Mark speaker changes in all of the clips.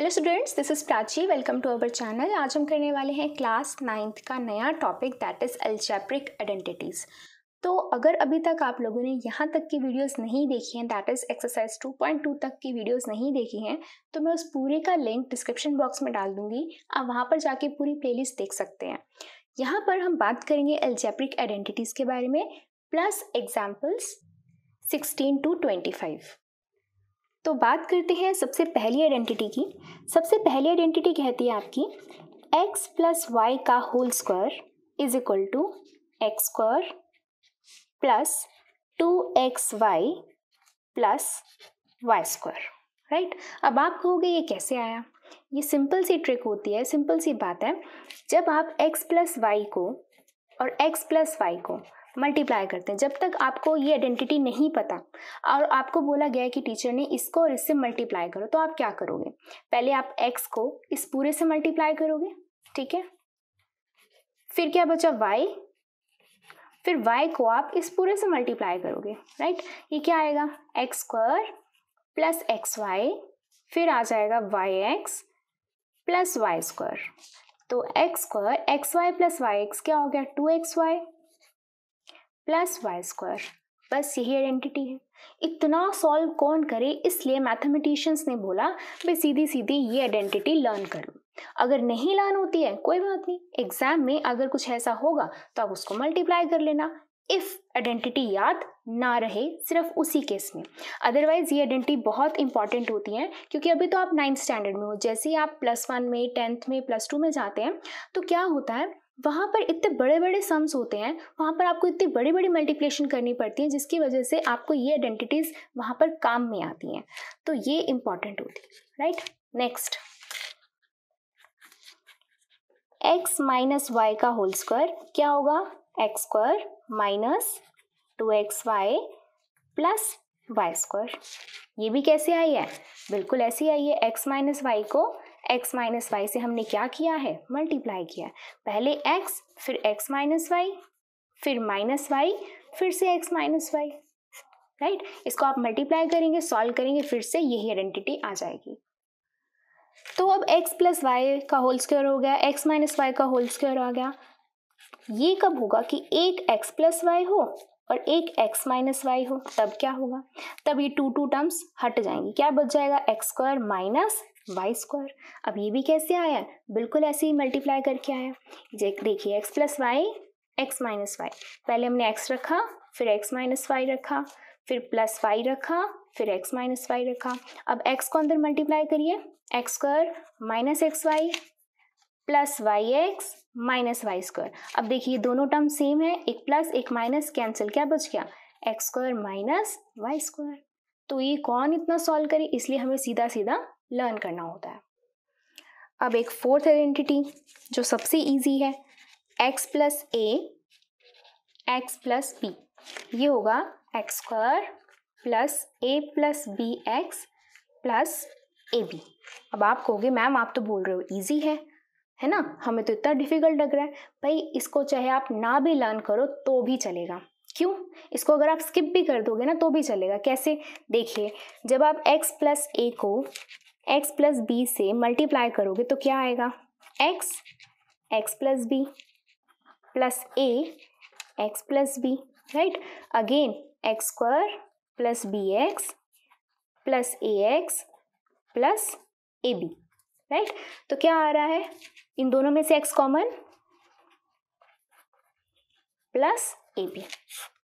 Speaker 1: Hello students this is Prachi welcome to our channel आज हम करने वाले हैं क्लास नाइन्थ का नया topic that is algebraic identities तो अगर अभी तक आप लोगों ने यहाँ तक की वीडियोस नहीं देखी हैं दैट इज़ एक्सरसाइज 2.2 तक की वीडियोस नहीं देखी हैं तो मैं उस पूरे का लिंक डिस्क्रिप्शन बॉक्स में डाल दूँगी आप वहाँ पर जाके पूरी प्ले देख सकते हैं यहाँ पर हम बात करेंगे एल्जेब्रिक आइडेंटिटीज़ के बारे में plus examples sixteen to twenty five तो बात करते हैं सबसे पहली आइडेंटिटी की सबसे पहली आइडेंटिटी कहती है आपकी x प्लस वाई का whole square is equal to x square plus two x y plus y square right अब आप कहोगे ये कैसे आया ये सिंपल सी ट्रिक होती है सिंपल सी बात है जब आप x प्लस वाई को और x प्लस वाई को मल्टीप्लाई करते हैं जब तक आपको ये आइडेंटिटी नहीं पता और आपको बोला गया है कि टीचर ने इसको और इससे मल्टीप्लाई करो तो आप क्या करोगे पहले आप एक्स को इस पूरे से मल्टीप्लाई करोगे ठीक है फिर क्या बचा वाई फिर वाई को आप इस पूरे से मल्टीप्लाई करोगे राइट ये क्या आएगा x square plus x y फिर आ जाएगा y x plus y square तो x square x y plus y x क्या हो गया two x y plus y square बस यही आइडेंटिटी है इतना सॉल्व कौन करे इसलिए मैथमेटिशियंस ने बोला भाई सीधी सीधी ये आइडेंटिटी लर्न करो अगर नहीं लर्न होती है कोई बात नहीं एग्जाम में अगर कुछ ऐसा होगा तो आप उसको मल्टीप्लाई कर लेना इफ़ आइडेंटिटी याद ना रहे सिर्फ उसी केस में अदरवाइज़ ये आइडेंटिटी बहुत इंपॉर्टेंट होती है क्योंकि अभी तो आप नाइन्थ स्टैंडर्ड में हो जैसे ही आप प्लस वन में टेंथ में प्लस टू में जाते हैं तो क्या होता है वहाँ पर इतने बड़े बड़े सम्स होते हैं वहाँ पर आपको इतनी बड़ी बड़ी मल्टीप्लिकेशन करनी पड़ती है जिसकी वजह से आपको ये आइडेंटिटीज़ वहाँ पर काम में आती हैं तो ये इम्पॉर्टेंट होती है right next x minus y का होल स्क्वायर क्या होगा x square minus two x y plus y square ये भी कैसे आई है बिल्कुल ऐसी आई है एक्स माइनस वाई को एक्स माइनस वाई से हमने क्या किया है मल्टीप्लाई किया है पहले एक्स फिर एक्स माइनस वाई फिर माइनस वाई फिर से एक्स माइनस वाई राइट इसको आप मल्टीप्लाई करेंगे सॉल्व करेंगे फिर से यही आइडेंटिटी आ जाएगी तो अब x प्लस वाई का होल स्क्वायर हो गया x माइनस वाई का होल स्क्वायर आ गया ये कब होगा कि एक x प्लस वाई हो और एक x माइनस वाई हो तब क्या होगा तब ये टू टू टर्म्स हट जाएंगी क्या बच जाएगा x square minus y square अब ये भी कैसे आया बिल्कुल ऐसे ही मल्टीप्लाई करके आया देखिए x plus y x minus y पहले हमने एक्स रखा फिर एक्स माइनस वाई रखा फिर प्लस वाई रखा फिर एक्स माइनस वाई रखा अब एक्स को अंदर मल्टीप्लाई करिए x square minus x y plus y x minus y square अब देखिए दोनों टर्म सेम है एक प्लस एक माइनस कैंसिल क्या बच गया x square minus y square तो ये कौन इतना सॉल्व करे इसलिए हमें सीधा सीधा लर्न करना होता है अब एक फोर्थ आइडेंटिटी जो सबसे इजी है x plus a x plus b ये होगा x square plus a plus b x plus a b अब आप कहोगे मैम आप तो बोल रहे हो ईजी है है ना हमें तो इतना डिफिकल्ट लग रहा है भाई इसको चाहे आप ना भी लर्न करो तो भी चलेगा क्यों इसको अगर आप स्किप भी कर दोगे ना तो भी चलेगा कैसे देखिए जब आप x प्लस ए को एक्स प्लस बी से मल्टीप्लाई करोगे तो क्या आएगा x x plus b plus a x plus b right again x square plus b x plus a x plus a b right तो क्या आ रहा है इन दोनों में से x common plus a b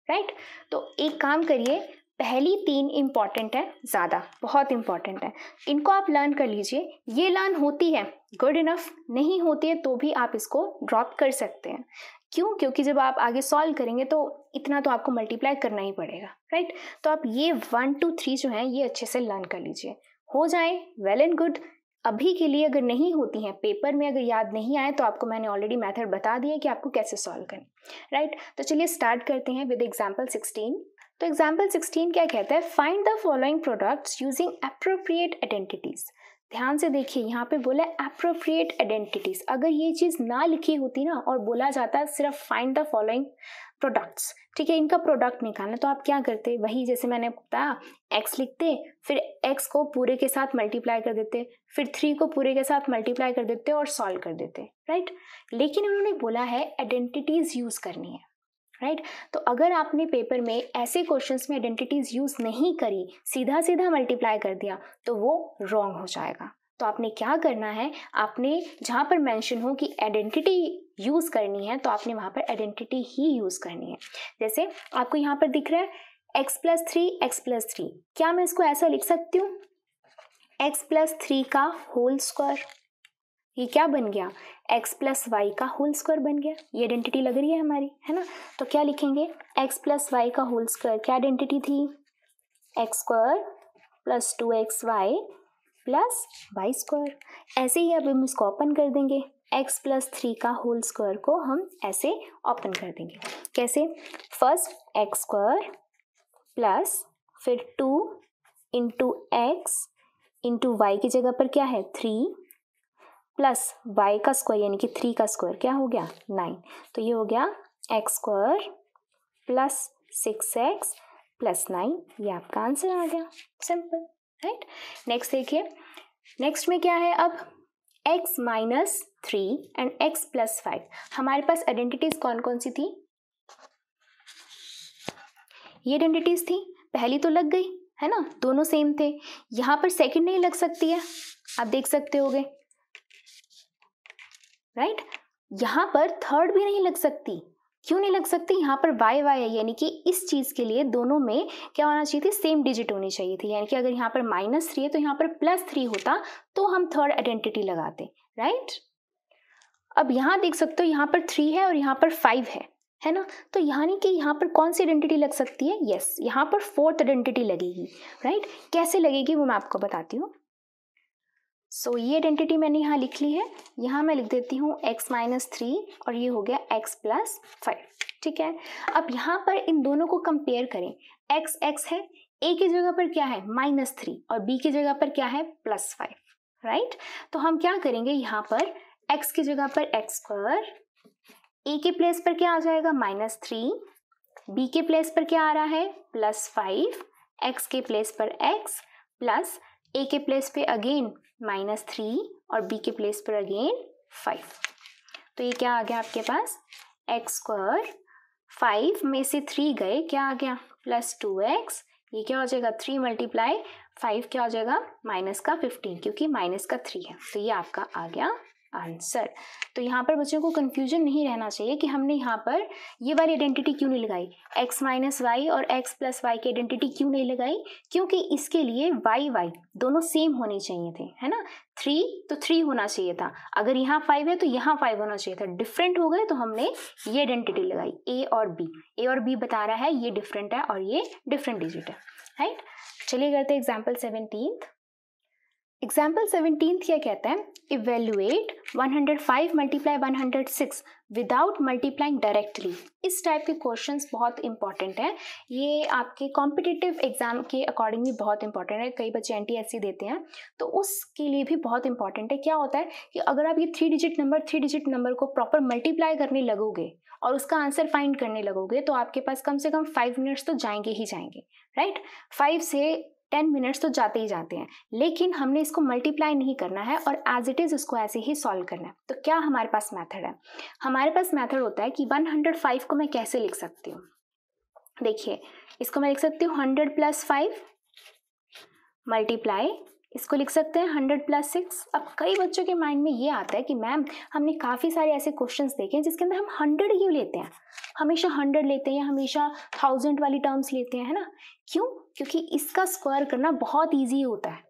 Speaker 1: right तो एक काम करिए पहली तीन इम्पॉर्टेंट है ज़्यादा बहुत इम्पॉर्टेंट है इनको आप लर्न कर लीजिए ये लर्न होती है गुड इनफ नहीं होती है तो भी आप इसको ड्रॉप कर सकते हैं क्यों क्योंकि जब आप आगे सॉल्व करेंगे तो इतना तो आपको मल्टीप्लाई करना ही पड़ेगा राइट तो आप ये वन टू थ्री जो है ये अच्छे से लर्न कर लीजिए हो जाए वेल एंड गुड अभी के लिए अगर नहीं होती हैं पेपर में अगर याद नहीं आए तो आपको मैंने ऑलरेडी मेथड बता दिया कि आपको कैसे सॉल्व करें राइट right? तो चलिए स्टार्ट करते हैं विद एग्जाम्पल सिक्सटीन तो एग्जाम्पल 16 क्या कहता है find the following products using appropriate identities ध्यान से देखिए यहाँ पे बोला अप्रोप्रिएट आइडेंटिटीज़ अगर ये चीज़ ना लिखी होती ना और बोला जाता है सिर्फ फाइंड द फॉलोइंग प्रोडक्ट्स ठीक है इनका प्रोडक्ट निकालना तो आप क्या करते वही जैसे मैंने बताया एक्स लिखते फिर एक्स को पूरे के साथ मल्टीप्लाई कर देते फिर थ्री को पूरे के साथ मल्टीप्लाई कर देते और सॉल्व कर देते राइट लेकिन उन्होंने बोला है आइडेंटिटीज़ यूज़ करनी है राइट right? तो अगर आपने पेपर में ऐसे क्वेश्चंस में आइडेंटिटीज यूज़ नहीं करी सीधा सीधा मल्टीप्लाई कर दिया तो वो रॉन्ग हो जाएगा तो आपने क्या करना है आपने जहां पर मेंशन हो कि आइडेंटिटी यूज़ करनी है तो आपने वहां पर आइडेंटिटी ही यूज़ करनी है जैसे आपको यहां पर दिख रहा है x plus three x plus three क्या मैं इसको ऐसा लिख सकती हूँ एक्स प्लस थ्री का होल स्क्वायर ये क्या बन गया x प्लस वाई का होल स्क्वायर बन गया ये आइडेंटिटी लग रही है हमारी है ना तो क्या लिखेंगे x प्लस वाई का होल स्क्वायर क्या आइडेंटिटी थी x square plus two x y plus y square ऐसे ही अब हम इसको ओपन कर देंगे x प्लस थ्री का होल स्क्वायर को हम ऐसे ओपन कर देंगे कैसे फर्स्ट एक्स स्क्वायर प्लस फिर two into x into y की जगह पर क्या है थ्री प्लस वाई का स्क्वायर यानी कि थ्री का स्क्वायर क्या हो गया नाइन तो ये हो गया x square plus six x plus nine ये आपका आंसर आ गया सिंपल राइट नेक्स्ट देखिए नेक्स्ट में क्या है अब x minus three and x plus five हमारे पास आइडेंटिटीज कौन कौन सी थी ये आइडेंटिटीज थी पहली तो लग गई है ना दोनों सेम थे यहाँ पर सेकंड नहीं लग सकती है आप देख सकते होगे राइट यहाँ पर थर्ड भी नहीं लग सकती क्यों नहीं लग सकती यहाँ पर वाई वाई है यानी कि इस चीज़ के लिए दोनों में क्या होना चाहिए थी सेम डिजिट होनी चाहिए थी यानी कि अगर यहाँ पर माइनस थ्री है तो यहाँ पर प्लस थ्री होता तो हम थर्ड आइडेंटिटी लगाते राइट अब यहाँ देख सकते हो यहाँ पर थ्री है और यहाँ पर फाइव है है ना तो यानी कि यहाँ पर कौन सी आइडेंटिटी लग सकती है यस yes, यहाँ पर फोर्थ आइडेंटिटी लगेगी राइट कैसे लगेगी वो मैं आपको बताती हूँ सो so, ये आइडेंटिटी मैंने यहाँ लिख ली है यहाँ मैं लिख देती हूँ x माइनस थ्री और ये हो गया x प्लस फाइव ठीक है अब यहाँ पर इन दोनों को कंपेयर करें x x है a की जगह पर क्या है माइनस थ्री और b की जगह पर क्या है प्लस फाइव राइट तो हम क्या करेंगे यहाँ पर x की जगह पर x पर a के प्लेस पर क्या आ जाएगा माइनस थ्री बी के प्लेस पर क्या आ रहा है प्लस फाइव एक्स के प्लेस पर एक्स प्लस ए के प्लेस पे अगेन माइनस थ्री और बी के प्लेस पर अगेन फाइव तो ये क्या आ गया आपके पास एक्स स्क्वायर फाइव में से थ्री गए क्या आ गया प्लस टू एक्स ये क्या हो जाएगा थ्री मल्टीप्लाई फाइव क्या हो जाएगा माइनस का फिफ्टीन क्योंकि माइनस का थ्री है तो ये आपका आ गया आंसर तो यहाँ पर बच्चों को कन्फ्यूजन नहीं रहना चाहिए कि हमने यहाँ पर ये वाली आइडेंटिटी क्यों नहीं लगाई एक्स माइनस वाई और एक्स प्लस वाई की आइडेंटिटी क्यों नहीं लगाई क्योंकि इसके लिए वाई वाई दोनों सेम होने चाहिए थे है ना थ्री तो थ्री होना चाहिए था अगर यहाँ फाइव है तो यहाँ फाइव होना चाहिए था डिफरेंट हो गए तो हमने ये आइडेंटिटी लगाई ए और बी ए और बी बता रहा है ये डिफरेंट है और ये डिफरेंट डिजिट है राइट चलिए करते एग्जाम्पल सेवनटीन एग्जाम्पल सेवनटीन क्या कहते हैं evaluate 105 multiply 106 without multiplying directly इस टाइप के क्वेश्चन बहुत इंपॉर्टेंट हैं ये आपके कॉम्पिटिटिव एग्जाम के अकॉर्डिंग भी बहुत इंपॉर्टेंट है कई बच्चे एन टी देते हैं तो उसके लिए भी बहुत इंपॉर्टेंट है क्या होता है कि अगर आप ये three digit number three digit number को प्रॉपर मल्टीप्लाई करने लगोगे और उसका आंसर फाइंड करने लगोगे तो आपके पास कम से कम फाइव मिनट्स तो जाएंगे ही जाएंगे राइट right? फाइव से टेन मिनट्स तो जाते ही जाते हैं लेकिन हमने इसको मल्टीप्लाई नहीं करना है और एज इट इज़ इसको ऐसे ही सॉल्व करना है तो क्या हमारे पास मैथड है हमारे पास मैथड होता है कि फाइव को मैं कैसे लिख सकती हूँ देखिए इसको मैं लिख सकती हूँ हंड्रेड प्लस फाइव मल्टीप्लाई इसको लिख सकते हैं हंड्रेड प्लस सिक्स अब कई बच्चों के माइंड में ये आता है कि मैम हमने काफ़ी सारे ऐसे क्वेश्चन देखे हैं जिसके अंदर हम हंड्रेड क्यों लेते हैं हमेशा हंड्रेड लेते हैं या हमेशा थाउजेंड वाली टर्म्स लेते हैं है ना क्यों क्योंकि इसका स्क्वायर करना बहुत ईजी होता है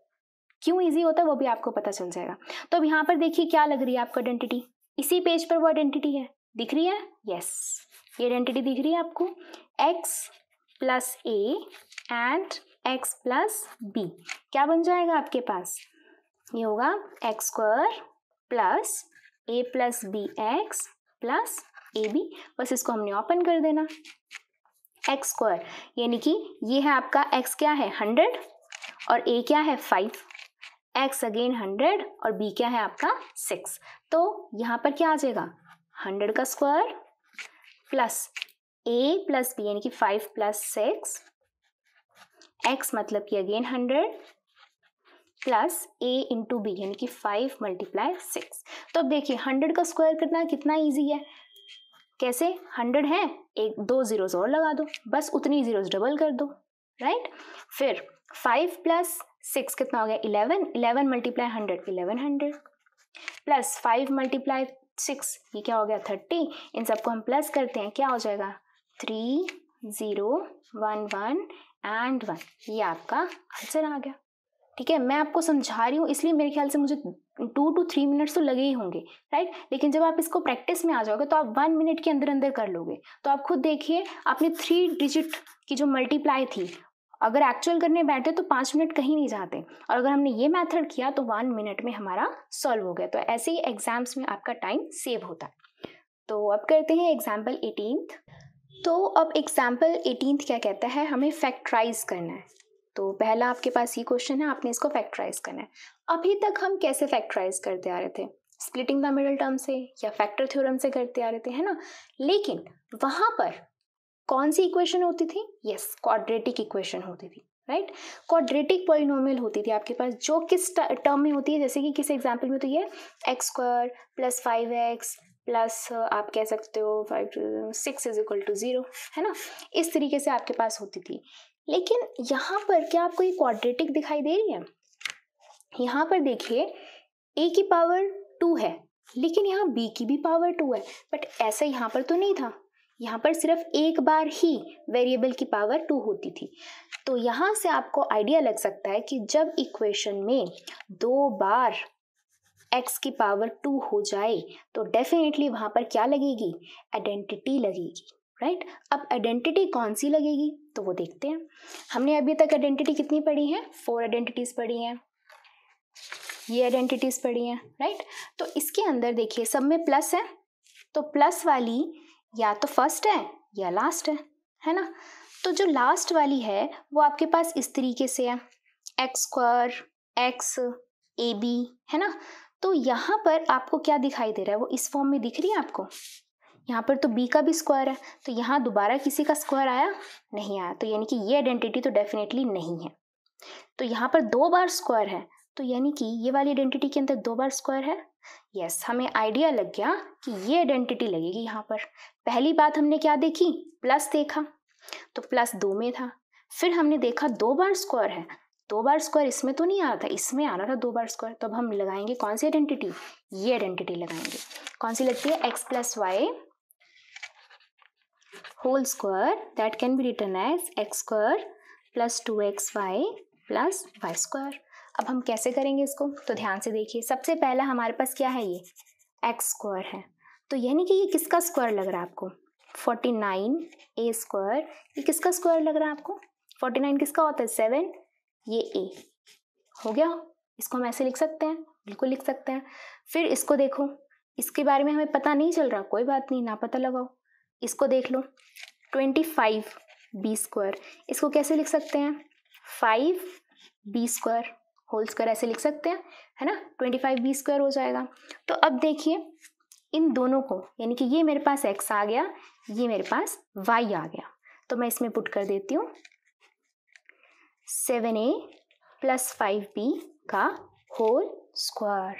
Speaker 1: क्यों ईजी होता है वो भी आपको पता चल जाएगा तो अब यहाँ पर देखिए क्या लग रही है आपको आइडेंटिटी इसी पेज पर वो आइडेंटिटी है दिख रही है यस ये आइडेंटिटी दिख रही है आपको x plus a and x plus b क्या बन जाएगा आपके पास ये होगा x square plus a plus b x plus a b बस इसको हमने ओपन कर देना एक्स स्क्वायर यानी कि ये है आपका एक्स क्या है हंड्रेड और ए क्या है फाइव एक्स अगेन हंड्रेड और बी क्या है आपका सिक्स तो यहाँ पर क्या आ जाएगा हंड्रेड का square plus a plus b यानी कि फाइव प्लस सिक्स एक्स मतलब कि again hundred plus a into b यानी कि फाइव मल्टीप्लाई सिक्स तो अब देखिए हंड्रेड का स्क्वायर करना कितना ईजी है कैसे हंड्रेड है एक दो जीरोज और लगा दो बस उतनी जीरोज डबल कर दो राइट फिर फाइव प्लस सिक्स कितना हो गया eleven eleven multiply hundred eleven hundred plus five multiply six ये क्या हो गया थर्टी इन सबको हम प्लस करते हैं क्या हो जाएगा three zero one one and one ये आपका आंसर आ गया ठीक है मैं आपको समझा रही हूँ इसलिए मेरे ख्याल से मुझे टू टू थ्री मिनट्स तो लगे ही होंगे राइट लेकिन जब आप इसको प्रैक्टिस में आ जाओगे तो आप वन मिनट के अंदर अंदर कर लोगे तो आप खुद देखिए आपने थ्री डिजिट की जो मल्टीप्लाई थी अगर एक्चुअल करने बैठे तो पाँच मिनट कहीं नहीं जाते और अगर हमने ये मैथड किया तो वन मिनट में हमारा सॉल्व हो गया तो ऐसे ही एग्जाम्स में आपका टाइम सेव होता है तो अब करते हैं एग्जाम्पल एटीनथ तो अब एग्जाम्पल एटीन क्या कहता है हमें फैक्ट्राइज करना है तो पहला आपके पास ये क्वेश्चन है आपने इसको फैक्ट्राइज करना है अभी तक हम कैसे फैक्ट्राइज करते आ रहे थे स्प्लिटिंग द मिडल टर्म से या फैक्टर थ्योरम से करते आ रहे थे है ना लेकिन वहाँ पर कौन सी इक्वेशन होती थी यस क्वाड्रेटिक इक्वेशन होती थी राइट क्वाड्रेटिक पॉलिनोमियल होती थी आपके पास जो किस टर्म में होती है जैसे कि किस एग्जाम्पल में तो ये x square plus five x plus आप कह सकते हो five two six is equal to zero है ना इस तरीके से आपके पास होती थी लेकिन यहाँ पर क्या आपको ये क्वाड्रेटिक दिखाई दे रही है यहाँ पर देखिए ए की पावर टू है लेकिन यहाँ बी की भी पावर टू है बट ऐसा यहाँ पर तो नहीं था यहाँ पर सिर्फ एक बार ही वेरिएबल की पावर टू होती थी तो यहाँ से आपको आइडिया लग सकता है कि जब इक्वेशन में दो बार एक्स की पावर टू हो जाए तो डेफिनेटली वहां पर क्या लगेगी आइडेंटिटी लगेगी राइट right? अब आइडेंटिटी कौन सी लगेगी तो वो देखते हैं हमने अभी तक आइडेंटिटी कितनी पढ़ी है फोर आइडेंटिटीज़ पढ़ी हैं ये आइडेंटिटीज़ पढ़ी हैं राइट right? तो इसके अंदर देखिए सब में प्लस है तो प्लस वाली या तो फर्स्ट है या लास्ट है है ना तो जो लास्ट वाली है वो आपके पास इस तरीके से है x square x a b है ना तो यहाँ पर आपको क्या दिखाई दे रहा है वो इस फॉर्म में दिख रही है आपको यहाँ पर तो बी का भी स्क्वायर है तो यहाँ दोबारा किसी का स्क्वायर आया नहीं आया तो यानी कि ये आइडेंटिटी तो डेफिनेटली नहीं है तो यहाँ पर दो बार स्क्वायर है तो यानी कि ये वाली आइडेंटिटी के अंदर दो बार स्क्वायर है यस yes, हमें आइडिया लग गया कि ये आइडेंटिटी लगेगी यहाँ पर पहली बात हमने क्या देखी प्लस देखा तो प्लस दो में था फिर हमने देखा दो बार स्क्वायर है दो बार स्क्वायर इसमें तो नहीं आ रहा था इसमें आ रहा था दो बार स्क्वायर तो अब हम लगाएंगे कौन सी आइडेंटिटी ये आइडेंटिटी लगाएंगे कौन सी लगती है x plus y whole square that can be written as x square plus two x y plus y square अब हम कैसे करेंगे इसको तो ध्यान से देखिए सबसे पहला हमारे पास क्या है ये एक्स स्क्वायर है तो यानी कि ये किसका स्क्वायर लग रहा है आपको फोर्टी नाइन ए स्क्वायर ये किसका स्क्वायर लग रहा है आपको फोर्टी नाइन किसका होता है सेवन ये ए हो गया इसको हम ऐसे लिख सकते हैं बिल्कुल लिख सकते हैं फिर इसको देखो इसके बारे में हमें पता नहीं चल रहा कोई बात नहीं ना पता लगाओ इसको देख लो ट्वेंटी फाइव बी स्क्वायर इसको कैसे लिख सकते हैं five b square whole square ऐसे लिख सकते हैं है ना ट्वेंटी फाइव बी स्क्वायर हो जाएगा तो अब देखिए इन दोनों को यानी कि ये मेरे पास एक्स आ गया ये मेरे पास वाई आ गया तो मैं इसमें पुट कर देती हूँ seven a plus five b का होल स्क्वायर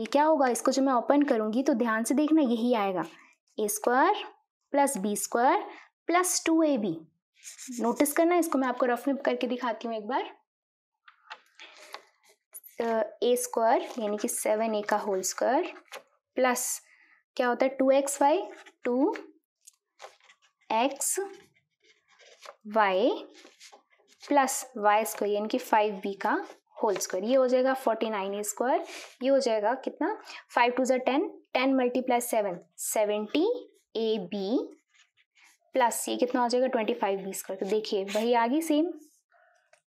Speaker 1: ये क्या होगा इसको जब मैं ओपन करूंगी तो ध्यान से देखना यही आएगा a square plus b square plus two a b notice करना इसको मैं आपको रफ में करके दिखाती हूँ एक बार ए स्क्वायर यानी कि सेवन ए का होल स्क्वायर प्लस क्या होता है two x y two x y plus y square यानी कि फाइव बी का होल स्क्वायर ये हो जाएगा फोर्टी नाइन ए स्क्वायर ये हो जाएगा कितना फाइव टू जै ten ten multiply seven seventy a b plus ये कितना हो जाएगा ट्वेंटी फाइव बी स्क्वायर तो देखिए वही आ गई सेम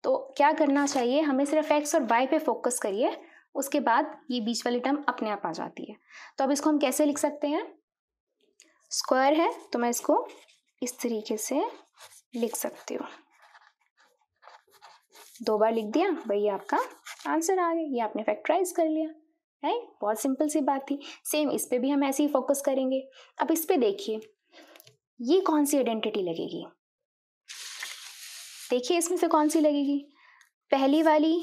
Speaker 1: तो क्या करना चाहिए हमें सिर्फ एक्स और वाई पे फोकस करिए उसके बाद ये बीच वाली टर्म अपने आप आ जाती है तो अब इसको हम कैसे लिख सकते हैं स्क्वायर है तो मैं इसको इस तरीके से लिख सकती हूँ दो बार लिख दिया भाई आपका आंसर आ गया ये आपने फैक्टराइज कर लिया है बहुत सिंपल सी बात थी सेम इस पर भी हम ऐसे ही फोकस करेंगे अब इस पर देखिए ये कौन सी आइडेंटिटी लगेगी देखिए इसमें से कौन सी लगेगी पहली वाली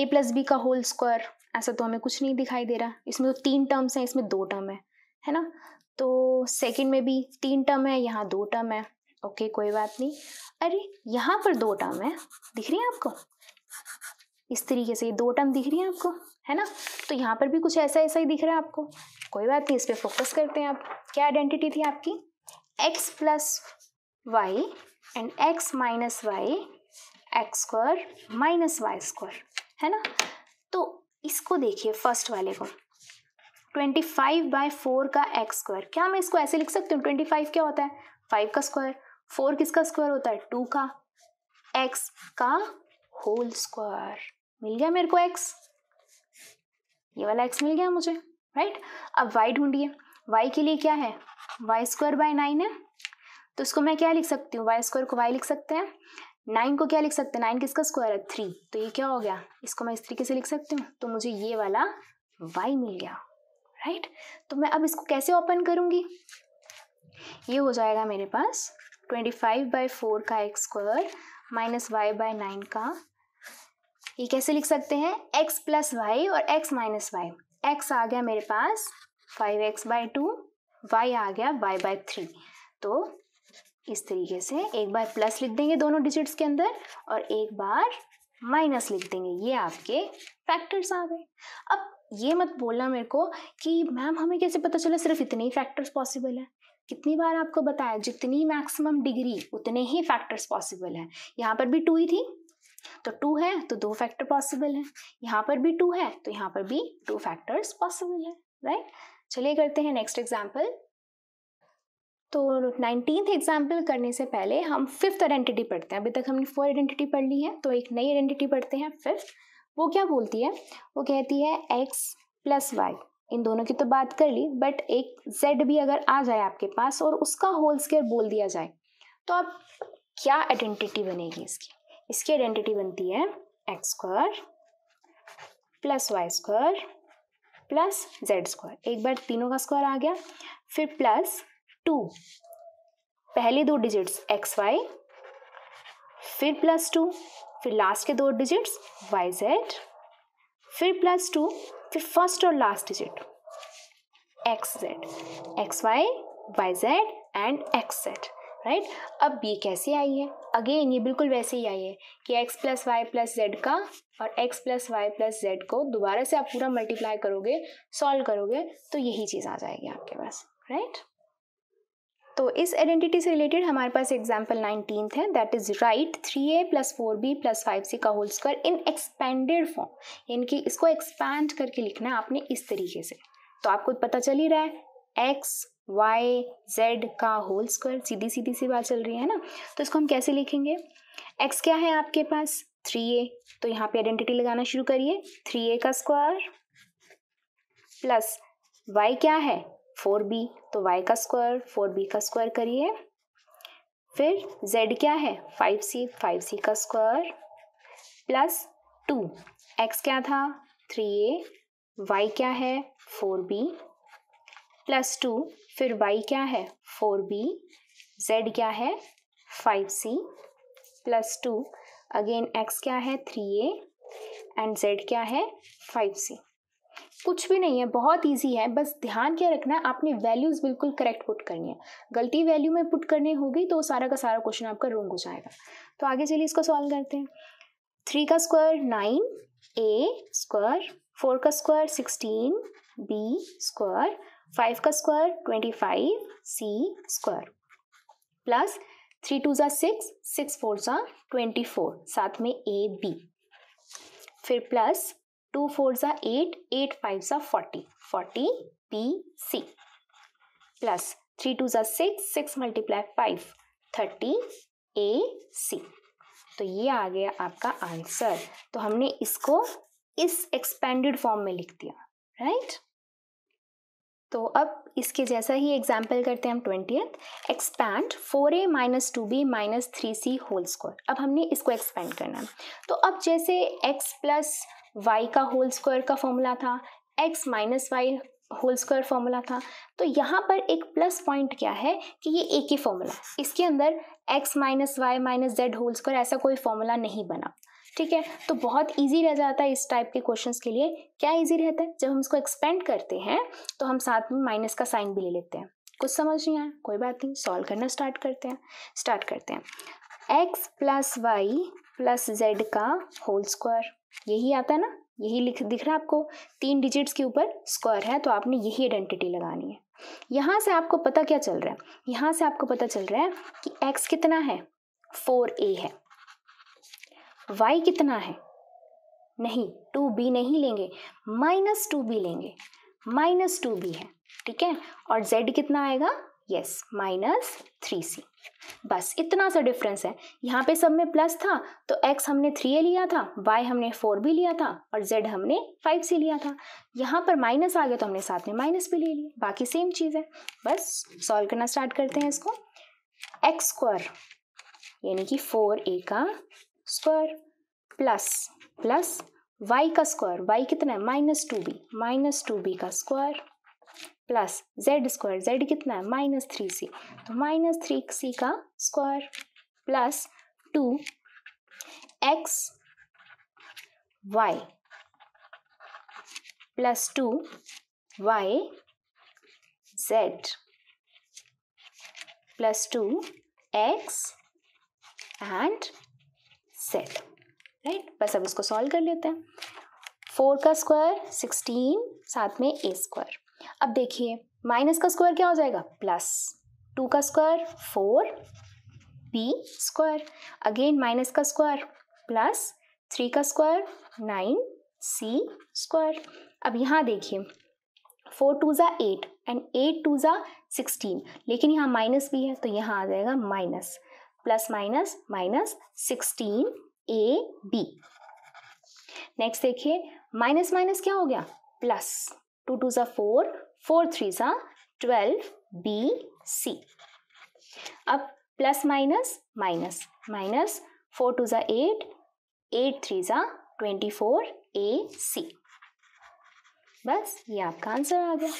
Speaker 1: ए प्लस बी का होल स्क्वायर ऐसा तो हमें कुछ नहीं दिखाई दे रहा इसमें तो तीन टर्म्स हैं इसमें दो टर्म है है ना तो सेकंड में भी तीन टर्म है यहाँ दो टर्म है ओके कोई बात नहीं अरे यहाँ पर दो टर्म है दिख रही है आपको इस तरीके से ये दो टर्म दिख रही है आपको है ना तो यहाँ पर भी कुछ ऐसा ऐसा ही दिख रहा है आपको कोई बात नहीं इस पर फोकस करते हैं आप क्या आइडेंटिटी थी आपकी x plus y and x minus y x square minus y square है ना तो इसको देखिए फर्स्ट वाले को ट्वेंटी फाइव बाई फोर का एक्स स्क्वायर क्या मैं इसको ऐसे लिख सकती हूँ ट्वेंटी फाइव क्या होता है फाइव का स्क्वायर फोर किसका स्क्वायर होता है टू का एक्स का होल स्क्वायर मिल गया मेरे को एक्स ये वाला एक्स मिल गया मुझे राइट अब वाई ढूंढिए वाई के लिए क्या है वाई स्क्वायर बाय नाइन है तो इसको मैं क्या लिख सकती हूँ वाई स्क्वायर को वाई लिख सकते हैं नाइन को क्या लिख सकते हैं नाइन किसका स्क्वायर है थ्री तो ये क्या हो गया इसको मैं इस तरीके से लिख सकती हूँ तो मुझे ये वाला वाई मिल गया राइट तो मैं अब इसको कैसे ओपन करूंगी ये हो जाएगा मेरे पास ट्वेंटी फाइव बाई फोर का x square minus y by nine का ये कैसे लिख सकते हैं एक्स प्लस वाई और एक्स माइनस वाई एक्स आ गया मेरे पास five x by two y आ गया वाई बाय थ्री तो इस तरीके से एक बार प्लस लिख देंगे दोनों डिजिट्स के अंदर और एक बार माइनस लिख देंगे ये आपके फैक्टर्स आ गए अब ये मत बोलना मेरे को कि मैम हमें कैसे पता चला सिर्फ इतने ही फैक्टर्स पॉसिबल है कितनी बार आपको बताया जितनी मैक्सिमम डिग्री उतने ही फैक्टर्स पॉसिबल हैं यहाँ पर भी टू ही थी तो टू है तो दो फैक्टर पॉसिबल है यहाँ पर भी टू है तो यहाँ पर भी टू फैक्टर्स पॉसिबल है राइट चलिए करते हैं नेक्स्ट एग्जाम्पल तो नाइनटीन्थ एग्जाम्पल करने से पहले हम फिफ्थ आइडेंटिटी पढ़ते हैं अभी तक हमने फोर आइडेंटिटी पढ़ ली है तो एक नई आइडेंटिटी पढ़ते हैं फिफ्थ वो क्या बोलती है वो कहती है एक्स प्लस वाई इन दोनों की तो बात कर ली बट एक z भी अगर आ जाए आपके पास और उसका होल स्केयर बोल दिया जाए तो आप क्या आइडेंटिटी बनेगी इसकी इसकी आइडेंटिटी बनती है x square plus y square plus z square एक बार तीनों का स्क्वायर आ गया फिर प्लस टू पहले दो डिजिट्स एक्स वाई फिर प्लस टू फिर लास्ट के दो डिजिट्स वाई जेड फिर प्लस टू फिर फर्स्ट और last digit x z x y y z and x z right अब ये कैसे आई है अगेन ये बिल्कुल वैसे ही आई है कि x plus y plus z का और x plus y plus z को दोबारा से आप पूरा मल्टीप्लाई करोगे सॉल्व करोगे तो यही चीज़ आ जाएगी आपके पास राइट right? तो इस आइडेंटिटी से रिलेटेड हमारे पास एग्जाम्पल नाइनटीन है that is right three a plus four b plus five c का whole square in expanded form यानी कि इसको एक्सपैंड करके लिखना है आपने इस तरीके से तो आपको पता चल ही रहा है एक्स वाई जेड का होल स्क्वायर सीधी सीधी सी बात चल रही है ना तो इसको हम कैसे लिखेंगे एक्स क्या है आपके पास थ्री ए तो यहाँ पे आइडेंटिटी लगाना शुरू करिए थ्री ए का स्क्वायर प्लस वाई क्या है फोर बी तो वाई का स्क्वायर फोर बी का स्क्वायर करिए फिर जेड क्या है फाइव सी फाइव सी का स्क्वायर प्लस टू एक्स क्या था थ्री ए वाई क्या है फोर बी प्लस टू फिर वाई क्या है फोर बी जेड क्या है five c plus two again x क्या है थ्री ए एंड जेड क्या है फाइव सी कुछ भी नहीं है बहुत ईजी है बस ध्यान क्या रखना है आपने वैल्यूज़ बिल्कुल करेक्ट पुट करनी है गलती वैल्यू में पुट करनी होगी तो सारा का सारा क्वेश्चन आपका रोंग हो जाएगा तो आगे चलिए इसको सॉल्व करते हैं थ्री का square nine a square four का square sixteen b square five का square twenty five c square plus three two ज़ा सिक्स सिक्स फोर ज़ा ट्वेंटी फोर साथ में ए बी फिर प्लस टू फोर ज़ा एट एट फाइव ज़ा forty forty b c plus three two ज़ा six six multiply five thirty a c तो ये आ गया आपका आंसर तो हमने इसको इस एक्सपेंडेड फॉर्म में लिख दिया राइट तो अब इसके जैसा ही एग्जाम्पल करते हैं हम twentieth expand four a minus two b minus three c whole square अब हमने इसको एक्सपेंड करना है तो अब जैसे एक्स प्लस वाई का होल स्क्वायर का फॉर्मूला था x minus y whole square formula था तो यहाँ पर एक प्लस पॉइंट क्या है कि ये एक ही फॉर्मूला इसके अंदर x minus y minus z whole square ऐसा कोई फॉर्मूला नहीं बना ठीक है तो बहुत इजी रह जाता है इस टाइप के क्वेश्चंस के लिए क्या इजी रहता है जब हम इसको एक्सपेंड करते हैं तो हम साथ में माइनस का साइन भी ले लेते हैं कुछ समझ नहीं आया कोई बात नहीं सॉल्व करना स्टार्ट करते हैं स्टार्ट करते हैं x plus y plus z का होल स्क्वायर यही आता है ना यही लिख दिख रहा है आपको तीन डिजिट्स के ऊपर स्क्वायर है तो आपने यही आइडेंटिटी लगानी है यहाँ से आपको पता क्या चल रहा है यहाँ से आपको पता चल रहा है कि एक्स कितना है फोर ए है वाई कितना है नहीं टू बी नहीं लेंगे माइनस टू बी लेंगे माइनस टू बी है ठीक है और जेड कितना आएगा यस माइनस थ्री सी बस इतना सा डिफरेंस है यहाँ पे सब में प्लस था तो एक्स हमने थ्री ए लिया था वाई हमने फोर भी लिया था और जेड हमने फाइव सी लिया था यहाँ पर माइनस आ गया तो हमने साथ में माइनस भी ले लिया बाकी सेम चीज़ है बस सॉल्व करना स्टार्ट करते हैं इसको एक्स स्क्वायर यानी कि फोर ए का स्क्वायर प्लस प्लस वाई का स्क्वायर वाई कितना है minus two b minus two b का square plus z square z कितना है माइनस थ्री सी तो माइनस थ्री सी का square plus two x y plus two y z plus two x and z right बस अब इसको solve कर लेते हैं फोर का स्क्वायर सिक्सटीन साथ में ए स्क्वायर अब देखिए माइनस का स्क्वायर क्या हो जाएगा प्लस टू का square four b square again minus का स्क्वायर प्लस थ्री का स्क्वायर नाइन सी स्क्वायर अब यहाँ देखिए फोर टू ज़ा एट एंड एट टू ज़ा सिक्सटीन लेकिन यहाँ माइनस भी है तो यहाँ आ जाएगा minus plus minus minus sixteen a b next देखिए माइनस माइनस क्या हो गया प्लस टू टू ज़ा फोर फोर थ्री ज़ा ट्वेल्व बी सी अब plus minus minus minus four two ज़ा एट एट थ्री ज़ा ट्वेंटी फोर ए सी बस ये आपका आंसर आ गया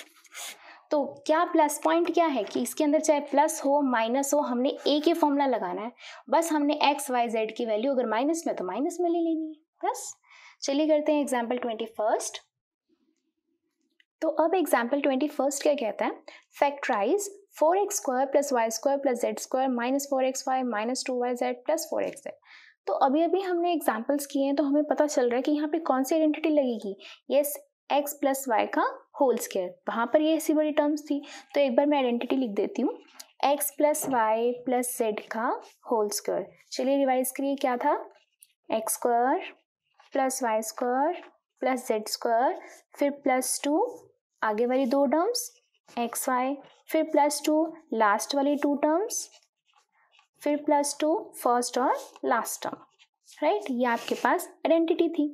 Speaker 1: तो क्या प्लस पॉइंट क्या है कि इसके अंदर चाहे प्लस हो माइनस हो हमने ए के फॉर्मूला लगाना है बस हमने एक्स वाई जेड की वैल्यू अगर माइनस में तो माइनस में ले लेनी है बस चलिए करते हैं एग्जाम्पल ट्वेंटी फर्स्ट तो अब एग्जाम्पल ट्वेंटी फर्स्ट क्या कहता है factorise four x square plus y square plus z square minus four x y minus two y z plus four x z तो अभी अभी हमने एग्जाम्पल्स किए हैं तो हमें पता चल रहा है कि यहाँ पे कौन सी आइडेंटिटी लगेगी यस एक्स प्लस वाई का होल स्क्वायर वहाँ पर ये ऐसी बड़ी टर्म्स थी तो एक बार मैं आइडेंटिटी लिख देती हूँ x plus y plus z का होल स्क्वायर चलिए रिवाइज करिए क्या था x square plus y square plus z square फिर प्लस टू आगे वाली दो टर्म्स एक्स वाई फिर प्लस टू लास्ट वाली टू टर्म्स फिर प्लस टू फर्स्ट और लास्ट टर्म राइट ये आपके पास आइडेंटिटी थी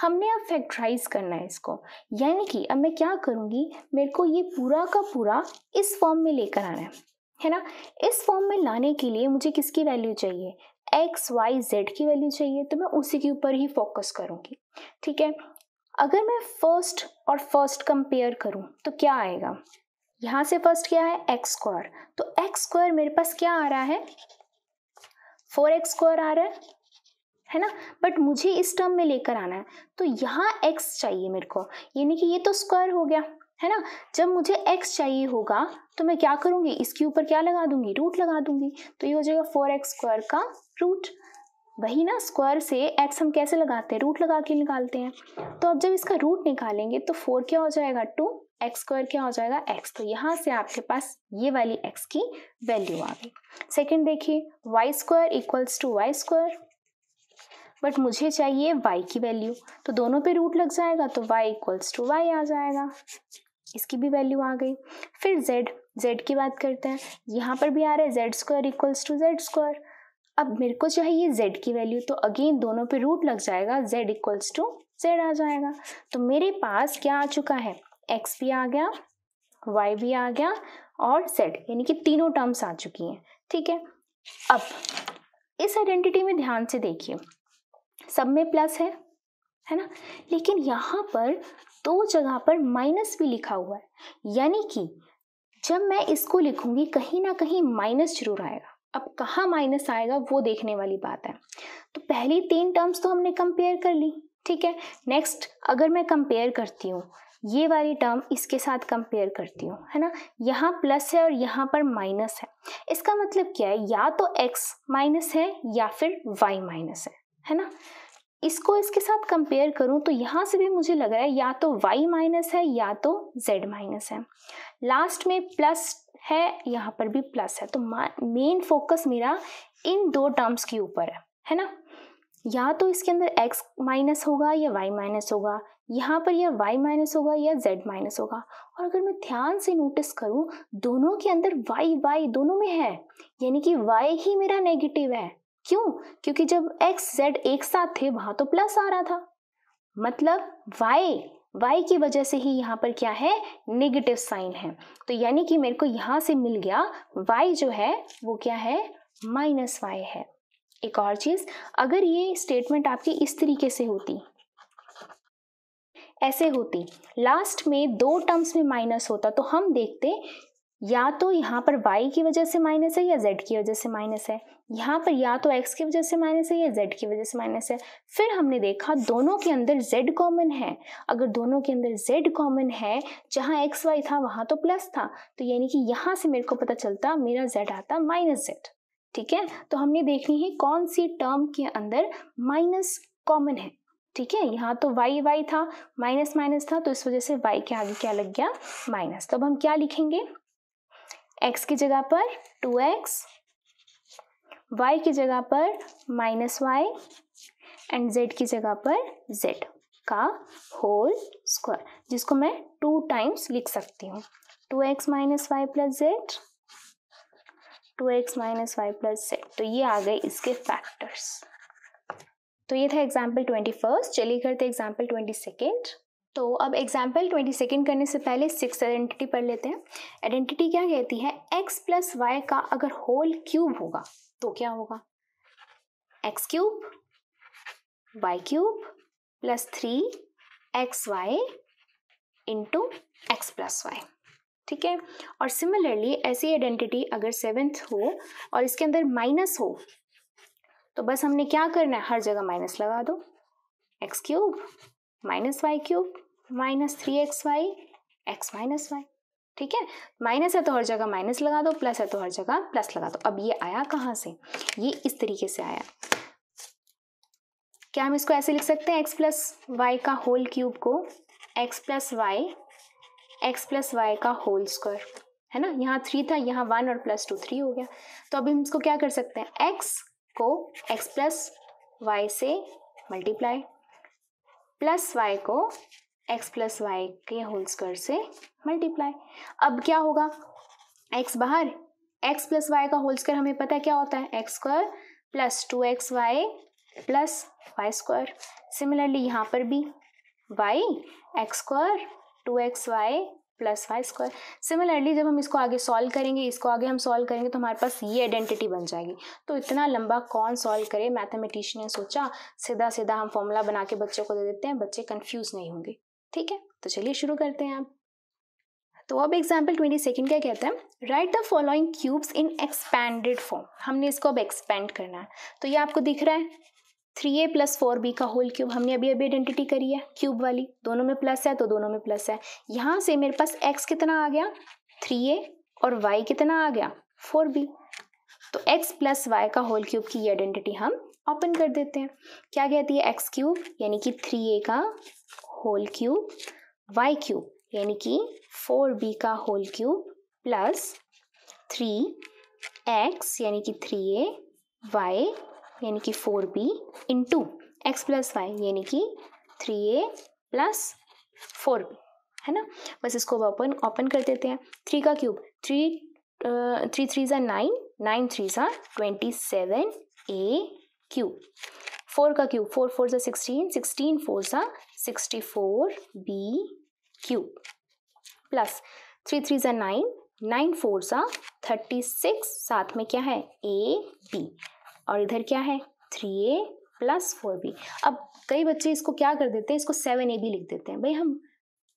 Speaker 1: हमने अब फैक्टराइज करना है इसको यानी कि अब मैं क्या करूँगी मेरे को ये पूरा का पूरा इस फॉर्म में लेकर आना है है ना इस फॉर्म में लाने के लिए मुझे किसकी वैल्यू चाहिए एक्स वाई जेड की वैल्यू चाहिए तो मैं उसी के ऊपर ही फोकस करूँगी ठीक है अगर मैं फर्स्ट और फर्स्ट कंपेयर करूं तो क्या आएगा यहां से फर्स्ट क्या है एक्स स्क्वायर तो एक्स स्क्वायर मेरे पास क्या आ रहा है फोर एक्स स्क्वायर आ रहा है है ना बट मुझे इस टर्म में लेकर आना है तो यहाँ एक्स चाहिए मेरे को यानी कि ये तो स्क्वायर हो गया है ना जब मुझे एक्स चाहिए होगा तो मैं क्या करूँगी इसके ऊपर क्या लगा दूंगी रूट लगा दूंगी तो ये हो जाएगा फोर एक्स स्क्वायर का रूट वही ना स्क्वायर से एक्स हम कैसे लगाते हैं रूट लगा के निकालते हैं तो अब जब इसका रूट निकालेंगे तो फोर क्या हो जाएगा टू एक्स स्क्वायर क्या हो जाएगा एक्स तो यहाँ से आपके पास ये वाली एक्स की वैल्यू आ गई सेकेंड देखिए y square equals to y square but मुझे चाहिए वाई की वैल्यू तो दोनों पे रूट लग जाएगा तो वाई इक्वल्स टू वाई आ जाएगा इसकी भी वैल्यू आ गई फिर जेड जेड की बात करते हैं यहाँ पर भी आ रहा है z square equals to z square अब मेरे को चाहिए z की वैल्यू तो अगेन दोनों पे रूट लग जाएगा z इक्वल्स टू जेड आ जाएगा तो मेरे पास क्या आ चुका है एक्स भी आ गया वाई भी आ गया और z यानी कि तीनों टर्म्स आ चुकी हैं ठीक है अब इस आइडेंटिटी में ध्यान से देखिए सब में प्लस है है ना लेकिन यहाँ पर दो जगह पर माइनस भी लिखा हुआ है यानी कि जब मैं इसको लिखूंगी कहीं ना कहीं माइनस जरूर आएगा अब कहाँ माइनस आएगा वो देखने वाली बात है तो पहली तीन टर्म्स तो हमने कंपेयर कर ली ठीक है नेक्स्ट अगर मैं कंपेयर करती हूँ ये वाली टर्म इसके साथ कंपेयर करती हूँ है ना यहाँ प्लस है और यहाँ पर माइनस है इसका मतलब क्या है या तो एक्स माइनस है या फिर वाई माइनस है है ना इसको इसके साथ कंपेयर करूँ तो यहाँ से भी मुझे लग रहा है या तो वाई माइनस है या तो जेड माइनस है लास्ट में प्लस है यहाँ पर भी प्लस है तो मेन फोकस मेरा इन दो टर्म्स के ऊपर है है ना या तो इसके अंदर x माइनस होगा या y माइनस होगा यहाँ पर यह y माइनस होगा या z माइनस होगा और अगर मैं ध्यान से नोटिस करूँ दोनों के अंदर y y दोनों में है यानी कि y ही मेरा नेगेटिव है क्यों क्योंकि जब x z एक साथ थे वहाँ तो प्लस आ रहा था मतलब y वाई की वजह से ही यहाँ पर क्या है नेगेटिव साइन है तो यानी कि मेरे को यहाँ से मिल गया वाई जो है वो क्या है माइनस वाई है एक और चीज़ अगर ये स्टेटमेंट आपकी इस तरीके से होती ऐसे होती लास्ट में दो टर्म्स में माइनस होता तो हम देखते या तो यहाँ पर y की वजह से माइनस है या z की वजह से माइनस है यहाँ पर या तो x की वजह से माइनस है या z की वजह से माइनस है फिर हमने देखा दोनों के अंदर z कॉमन है अगर दोनों के अंदर z कॉमन है जहाँ एक्स वाई था वहाँ तो प्लस था तो यानी कि यहाँ से मेरे को पता चलता मेरा z आता माइनस जेड ठीक है तो हमने देखनी है कौन सी टर्म के अंदर माइनस कॉमन है ठीक है यहाँ तो y y था माइनस माइनस था तो इस वजह से y के आगे क्या लग गया माइनस तो अब हम क्या लिखेंगे एक्स की जगह पर टू एक्स वाई की जगह पर माइनस वाई एंड जेड की जगह पर जेड का होल स्क्वायर जिसको मैं टू टाइम्स लिख सकती हूँ two x minus y plus z two x minus y plus z तो ये आ गए इसके फैक्टर्स तो ये था एग्जाम्पल ट्वेंटी फर्स्ट चलिए करते एग्जाम्पल ट्वेंटी सेकेंड तो अब एग्जाम्पल ट्वेंटी सेकेंड करने से पहले सिक्स आइडेंटिटी पढ़ लेते हैं आइडेंटिटी क्या कहती है एक्स प्लस वाई का अगर होल क्यूब होगा तो क्या होगा x cube y cube plus three x y into x plus y ठीक है और सिमिलरली ऐसी आइडेंटिटी अगर सेवेंथ हो और इसके अंदर माइनस हो तो बस हमने क्या करना है हर जगह माइनस लगा दो x cube minus y cube minus three x y x minus y ठीक है माइनस है तो हर जगह माइनस लगा दो प्लस है तो हर जगह प्लस लगा दो अब ये आया कहाँ से ये इस तरीके से आया क्या हम इसको ऐसे लिख सकते हैं x प्लस वाई का होल क्यूब को x plus y x plus y का होल स्क्वायर है ना यहाँ थ्री था यहाँ वन और प्लस टू थ्री हो गया तो अभी हम इसको क्या कर सकते हैं x को x प्लस वाई से मल्टीप्लाई प्लस वाई को एक्स प्लस वाई के होल स्क्वायर से मल्टीप्लाई अब क्या होगा एक्स बाहर एक्स प्लस वाई का होल स्क्वायर हमें पता है क्या होता है x square plus two x y plus y square similarly यहाँ पर भी y x square two x y plus y square similarly जब हम इसको आगे सॉल्व करेंगे इसको आगे हम सॉल्व करेंगे तो हमारे पास ये आइडेंटिटी बन जाएगी तो इतना लंबा कौन सॉल्व करे मैथमेटिशियन ने सोचा सीधा सीधा हम फॉर्मूला बना के बच्चों को दे देते हैं बच्चे कन्फ्यूज नहीं होंगे ठीक है तो चलिए शुरू करते हैं आप तो अब एग्जाम्पल ट्वेंटी सेकेंड क्या कहते हैं right the following cubes in expanded form हमने इसको अब एक्सपेंड करना है तो ये आपको दिख रहा है three a plus four b का होल क्यूब हमने अभी अभी आइडेंटिटी करी है क्यूब वाली दोनों में प्लस है तो दोनों में प्लस है यहाँ से मेरे पास एक्स कितना आ गया थ्री ए और वाई कितना आ गया फोर बी तो एक्स प्लस वाई का होल क्यूब की ये आइडेंटिटी हम ओपन कर देते हैं क्या कहती है एक्स क्यूब यानी कि थ्री ए का होल क्यूब वाई क्यूब यानी कि फोर बी का whole cube plus three x यानी कि थ्री ए वाई यानी कि four b into x plus y यानी कि three a plus four b है ना बस इसको ओपन ओपन कर देते हैं थ्री का क्यूब थ्री थ्री थ्री ज़ा नाइन नाइन थ्री ज़ा twenty seven a cube four का क्यूब फोर फोर ज़ा सिक्सटीन सिक्सटीन फोर ज़ा sixty four b cube plus three three ज़ा नाइन नाइन फोर ज़ा थर्टी सिक्स साथ में क्या है ए बी और इधर क्या है three a plus four b अब कई बच्चे इसको क्या कर देते हैं इसको सेवन ए बी लिख देते हैं भाई हम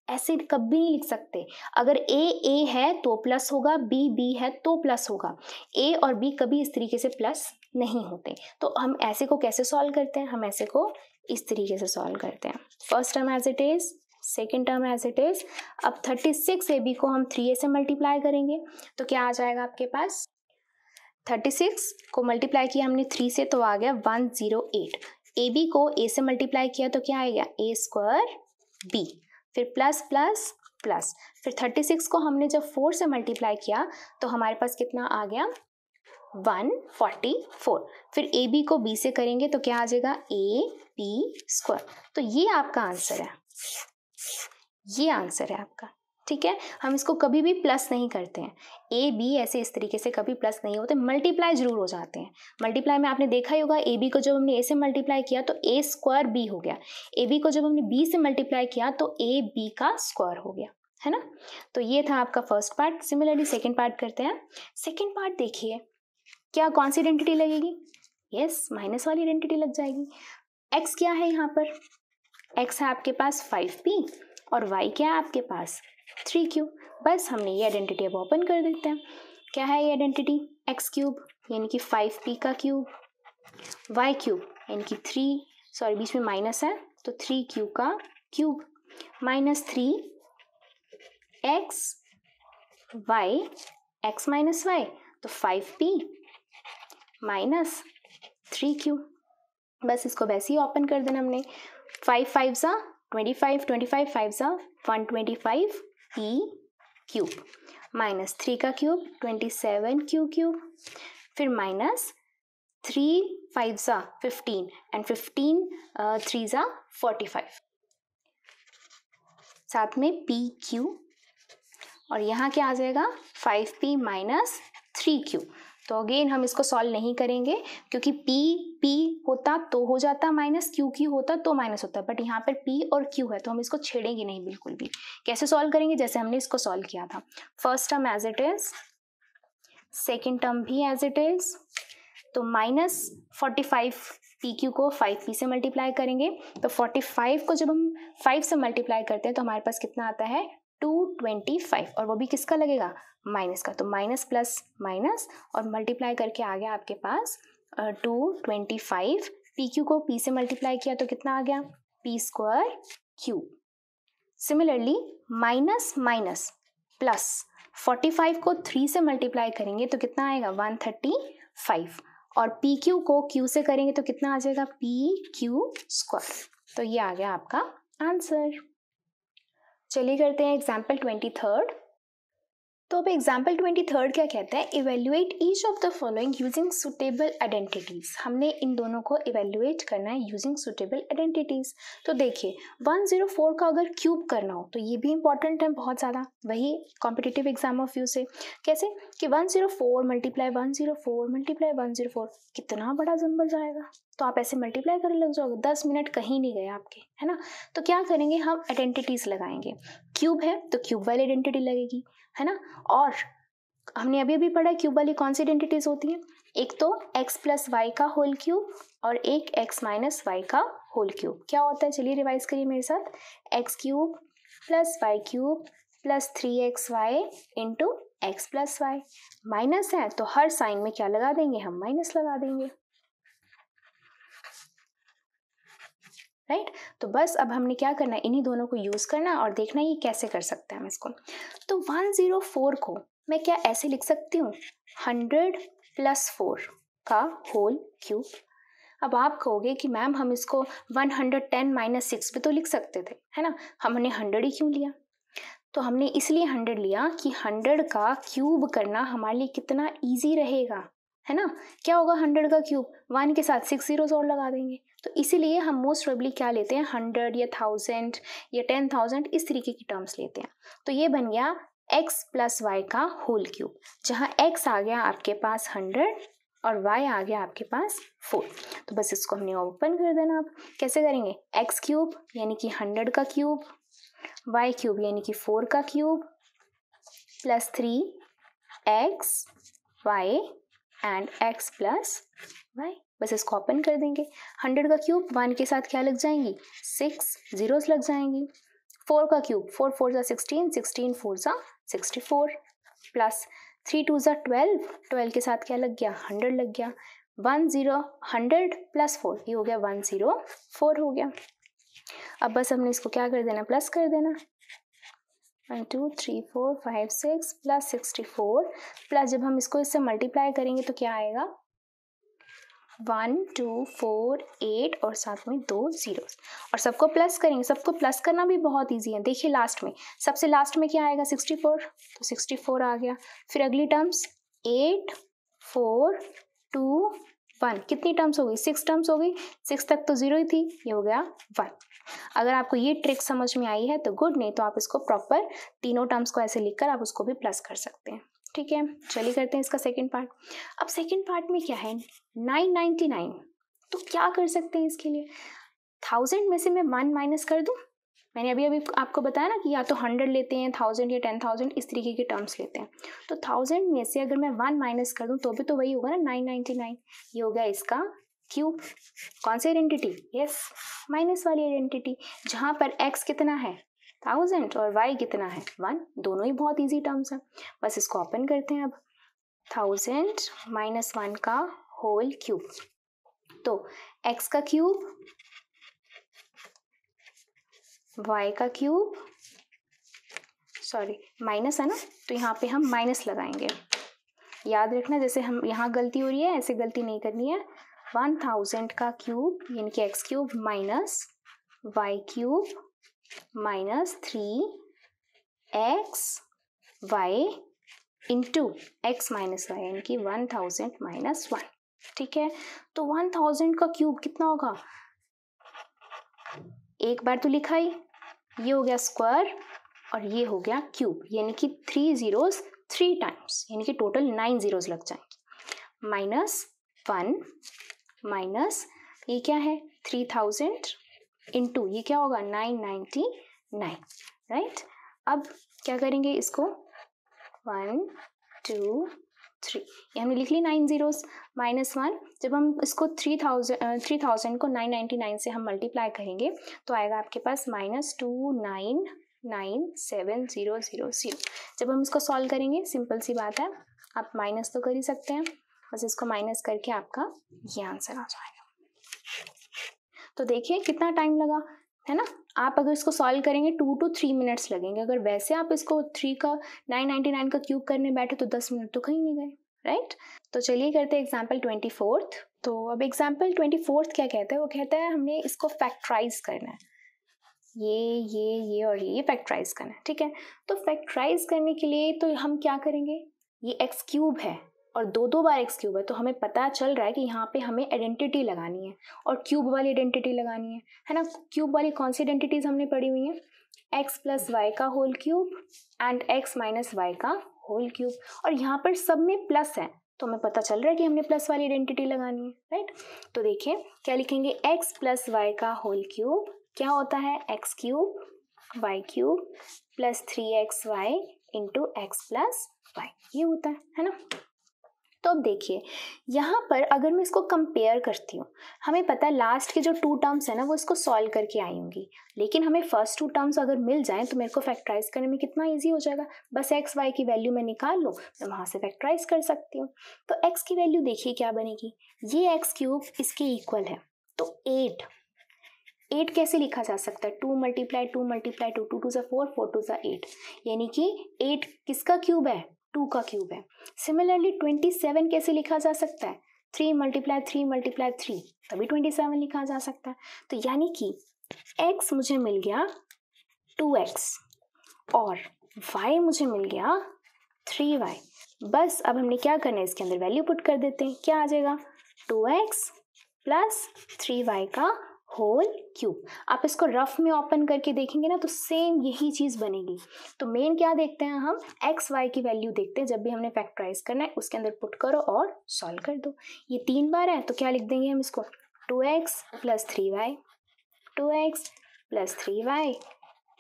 Speaker 1: ऐसे कभी नहीं लिख सकते अगर ए ए है तो प्लस होगा बी बी है तो प्लस होगा ए और बी कभी इस तरीके से प्लस नहीं होते तो हम ऐसे को कैसे सॉल्व करते हैं हम ऐसे को इस तरीके से सॉल्व करते हैं first term as it is second term as it is अब थर्टी सिक्स ए बी को हम थ्री ए से मल्टीप्लाई करेंगे तो क्या आ जाएगा आपके पास थर्टी सिक्स को मल्टीप्लाई किया हमने थ्री से तो आ गया one zero eight a b को ए से मल्टीप्लाई किया तो क्या आएगा ए स्क्वायर बी फिर प्लस प्लस प्लस फिर थर्टी सिक्स को हमने जब फोर से मल्टीप्लाई किया तो हमारे पास कितना आ गया वन फोर्टी फोर फिर ए बी को बी से करेंगे तो क्या आ जाएगा ए बी स्क्वायर तो ये आपका आंसर है ये आंसर है आपका ठीक है हम इसको कभी भी प्लस नहीं करते हैं ए बी ऐसे इस तरीके से कभी प्लस नहीं होते मल्टीप्लाई जरूर हो जाते हैं मल्टीप्लाई में आपने देखा ही होगा ए बी को जब हमने ए से मल्टीप्लाई किया तो ए स्क्वायर बी हो गया ए बी को जब हमने बी से मल्टीप्लाई किया तो ए बी का स्क्वायर हो गया है ना तो ये था आपका first part similarly second part करते हैं सेकेंड पार्ट देखिए क्या कौन सी आइडेंटिटी लगेगी यस yes, माइनस वाली आइडेंटिटी लग जाएगी एक्स क्या है यहाँ पर एक्स है आपके पास फाइव पी और वाई क्या है आपके पास थ्री क्यूब बस हमने ये आइडेंटिटी अब ओपन कर देते हैं क्या है ये आइडेंटिटी एक्स क्यूब यानी कि फाइव पी का क्यूब वाई क्यूब यानी कि थ्री सॉरी बीच में माइनस है तो थ्री क्यू का cube minus three x y x minus y तो five p minus three q बस इसको वैसे ही ओपन कर देना हमने फाइव फाइव सा twenty five twenty five five सा one twenty five e cube minus three का cube twenty seven q cube फिर माइनस थ्री फाइव ज़ा फिफ्टीन एंड फिफ्टीन थ्री ज़ा फोर्टी फाइव साथ में पी क्यू और यहाँ क्या आ जाएगा five p minus three q तो अगेन हम इसको सॉल्व नहीं करेंगे क्योंकि p p होता तो हो जाता माइनस क्यू क्यू होता तो माइनस होता बट यहाँ पर p और q है तो हम इसको छेड़ेंगे नहीं बिल्कुल भी कैसे सॉल्व करेंगे जैसे हमने इसको सॉल्व किया था first term as it is second term भी एज इट इज तो minus forty five p q को फाइव पी से मल्टीप्लाई करेंगे तो फोर्टी फाइव को जब हम फाइव से मल्टीप्लाई करते हैं तो हमारे पास कितना आता है टू ट्वेंटी फाइव और वो भी किसका लगेगा माइनस का तो माइनस प्लस माइनस और मल्टीप्लाई करके आ गया आपके पास two twenty five p q को पी से मल्टीप्लाई किया तो कितना आ गया p square q similarly minus minus plus forty five को थ्री से मल्टीप्लाई करेंगे तो कितना आएगा वन थर्टी फाइव और पी क्यू को क्यू से करेंगे तो कितना आ जाएगा पी क्यू स्क्वायर तो ये आ गया आपका आंसर चलिए करते हैं एग्जाम्पल ट्वेंटी थर्ड तो अब एग्जाम्पल ट्वेंटी थर्ड क्या कहता है evaluate each of the following using suitable identities हमने इन दोनों को इवेल्युएट करना है यूजिंग सुटेबल आइडेंटिटीज़ तो देखिए वन जीरो फोर का अगर क्यूब करना हो तो ये भी इंपॉर्टेंट है बहुत ज़्यादा वही कॉम्पिटिटिव एग्जाम ऑफ यू से कैसे कि one zero four multiply one zero four multiply one zero four कितना बड़ा नंबर जाएगा तो आप ऐसे मल्टीप्लाई करने लग जाओगे दस मिनट कहीं नहीं गए आपके है ना तो क्या करेंगे हम आइडेंटिटीज़ लगाएंगे क्यूब है तो क्यूब वाली आइडेंटिटी लगेगी है ना और हमने अभी अभी पढ़ा क्यूब वाली कौन सी आइडेंटिटीज होती है एक तो x प्लस वाई का होल क्यूब और एक x माइनस वाई का होल क्यूब क्या होता है चलिए रिवाइज करिए मेरे साथ x cube plus y cube plus three x y into x plus y minus है तो हर साइन में क्या लगा देंगे हम माइनस लगा देंगे राइट right? तो बस अब हमने क्या करना है इन्हीं दोनों को यूज़ करना और देखना ये कैसे कर सकते हैं हम इसको तो 104 को मैं क्या ऐसे लिख सकती हूँ 100 प्लस फोर का होल क्यूब अब आप कहोगे कि मैम हम इसको 110 माइनस सिक्स भी तो लिख सकते थे है ना हमने 100 ही क्यों लिया तो हमने इसलिए 100 लिया कि 100 का क्यूब करना हमारे लिए कितना ईजी रहेगा है ना क्या होगा हंड्रेड का क्यूब वन के साथ सिक्स जीरोज और लगा देंगे तो इसीलिए हम मोस्ट प्रोबली क्या लेते हैं हंड्रेड या थाउजेंड या टेन थाउजेंड इस तरीके की टर्म्स लेते हैं तो ये बन गया x प्लस वाई का होल क्यूब जहाँ x आ गया आपके पास हंड्रेड और y आ गया आपके पास फोर तो बस इसको हमने ओपन कर देना आप कैसे करेंगे एक्स क्यूब यानी कि हंड्रेड का क्यूब y क्यूब यानी कि फोर का cube plus three x y and x plus y बस इसको ओपन कर देंगे हंड्रेड का क्यूब वन के साथ क्या लग जाएंगी सिक्स जीरोस लग जाएंगी फोर का क्यूब फोर फोर ज़ा सिक्सटीन सिक्सटीन फोर ज़ा sixty four plus three two ज़ा ट्वेल्व ट्वेल्व के साथ क्या लग गया हंड्रेड लग गया one zero hundred plus four ये हो गया वन ज़ीरो फोर हो गया अब बस हमने इसको क्या कर देना प्लस कर देना one two three four five six plus sixty four plus जब हम इसको इससे मल्टीप्लाई करेंगे तो क्या आएगा वन टू फोर एट और साथ में दो जीरो और सबको प्लस करेंगे सबको प्लस करना भी बहुत ईजी है देखिए लास्ट में सबसे लास्ट में क्या आएगा सिक्सटी फोर तो सिक्सटी फोर आ गया फिर अगली terms eight four two one कितनी टर्म्स हो गई सिक्स टर्म्स हो गई सिक्स तक तो जीरो ही थी ये हो गया वन अगर आपको ये ट्रिक समझ में आई है तो गुड नहीं तो आप इसको प्रॉपर तीनों टर्म्स को ऐसे लिखकर आप उसको भी प्लस कर सकते हैं ठीक है चलिए करते हैं इसका सेकेंड पार्ट अब सेकेंड पार्ट में क्या है नाइन नाइन्टी नाइन तो क्या कर सकते हैं इसके लिए थाउजेंड में से मैं वन माइनस कर दूँ मैंने अभी अभी आपको बताया ना कि या तो हंड्रेड लेते हैं थाउजेंड या टेन थाउजेंड इस तरीके के टर्म्स लेते हैं तो थाउजेंड में से अगर मैं वन माइनस कर दूँ तो भी तो वही होगा ना नाइन नाइन्टी नाइन ये होगा इसका क्यूब कौन सी आइडेंटिटी यस माइनस वाली आइडेंटिटी जहाँ पर एक्स कितना है थाउजेंड और वाई कितना है वन दोनों ही बहुत इजी टर्म्स हैं बस इसको ओपन करते हैं अब थाउजेंड माइनस वन का होल क्यूब तो एक्स का क्यूब वाई का क्यूब सॉरी माइनस है ना तो यहाँ पे हम माइनस लगाएंगे याद रखना जैसे हम यहाँ गलती हो रही है ऐसे गलती नहीं करनी है वन थाउजेंड का क्यूब यानी कि x cube minus y cube minus three x y into x minus y यानी कि वन थाउजेंड माइनस वन ठीक है तो वन थाउजेंड का क्यूब कितना होगा एक बार तो लिखा ही ये हो गया स्क्वायर और ये हो गया क्यूब यानी कि थ्री जीरोस थ्री टाइम्स यानी कि टोटल नाइन जीरोज लग जाएंगे माइनस वन माइनस ये क्या है थ्री थाउजेंड टू ये क्या होगा नाइन नाइन्टी नाइन राइट अब क्या करेंगे इसको वन टू थ्री ये हमने लिख ली नाइन जीरोस माइनस वन जब हम इसको थ्री थाउजेंड थ्री थाउजेंड को नाइन नाइन्टी नाइन से हम मल्टीप्लाई करेंगे तो आएगा आपके पास minus two nine nine seven zero zero zero जब हम इसको सॉल्व करेंगे सिंपल सी बात है आप माइनस तो कर ही सकते हैं बस इसको माइनस करके आपका ये आंसर आ जाएगा तो देखिए कितना टाइम लगा है ना आप अगर इसको सॉल्व करेंगे टू टू थ्री मिनट्स लगेंगे अगर वैसे आप इसको थ्री का नाइन नाइन्टी नाइन का क्यूब करने बैठे तो दस मिनट तो कहीं नहीं गए राइट तो चलिए करते हैं एग्जाम्पल ट्वेंटी फोर्थ तो अब एग्जाम्पल ट्वेंटी फोर्थ क्या कहता है वो कहता है हमने इसको फैक्ट्राइज करना है ये ये ये और ये ये फैक्ट्राइज करना है ठीक है तो फैक्ट्राइज करने के लिए तो हम क्या करेंगे ये एक्स क्यूब है और दो दो बार एक्स क्यूब है तो हमें पता चल रहा है कि यहाँ पे हमें आइडेंटिटी लगानी है और क्यूब वाली आइडेंटिटी लगानी है है ना क्यूब वाली कौन सी आइडेंटिटीज़ हमने पढ़ी हुई हैं एक्स प्लस वाई का whole cube and x minus y का होल क्यूब और यहाँ पर सब में प्लस है तो हमें पता चल रहा है कि हमने प्लस वाली आइडेंटिटी लगानी है राइट तो देखिए क्या लिखेंगे एक्स प्लस वाई का होल क्यूब क्या होता है x cube y cube plus three x y into x plus y ये होता है है ना तो अब देखिए यहाँ पर अगर मैं इसको कंपेयर करती हूँ हमें पता है लास्ट के जो टू टर्म्स है ना वो इसको सॉल्व करके आई होंगी लेकिन हमें फर्स्ट टू टर्म्स अगर मिल जाएँ तो मेरे को फैक्टराइज करने में कितना ईजी हो जाएगा बस एक्स वाई की वैल्यू मैं निकाल लूँ मैं वहाँ से फैक्टराइज कर सकती हूँ तो एक्स की वैल्यू देखिए क्या बनेगी ये एक्स क्यूब इसके इक्वल है तो एट एट कैसे लिखा जा सकता है two multiply two multiply two two two ज़ा फोर फोर टू ज़ा एट यानी कि एट किसका क्यूब है टू का क्यूब है सिमिलरली ट्वेंटी सेवन कैसे लिखा जा सकता है three multiply three multiply three तभी ट्वेंटी सेवन लिखा जा सकता है तो यानी कि एक्स मुझे मिल गया टू एक्स और वाई मुझे मिल गया थ्री वाई बस अब हमने क्या करना है इसके अंदर वैल्यू पुट कर देते हैं क्या आ जाएगा two x plus three y का होल क्यूब आप इसको रफ में ओपन करके देखेंगे ना तो सेम यही चीज़ बनेगी तो मेन क्या देखते हैं हम एक्स वाई की वैल्यू देखते हैं जब भी हमने फैक्टराइज करना है उसके अंदर पुट करो और सॉल्व कर दो ये तीन बार है तो क्या लिख देंगे हम इसको two x plus three y two x plus three y